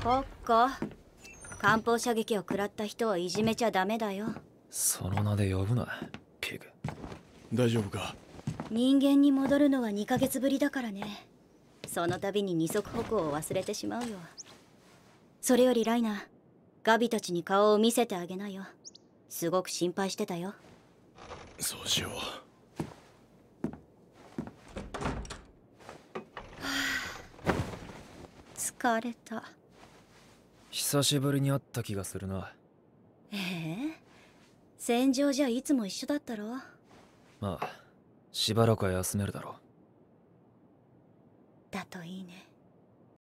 かッコ艦砲射撃を食らった人をいじめちゃダメだよその名で呼ぶなピグ大丈夫か人間に戻るのは2ヶ月ぶりだからねその度に二足歩行を忘れてしまうよそれよりライナガビたちに顔を見せてあげなよすごく心配してたよそうしよう、はあ、疲れた久しぶりに会った気がするなええ戦場じゃいつも一緒だったろまあしばらくは休めるだろうだといいね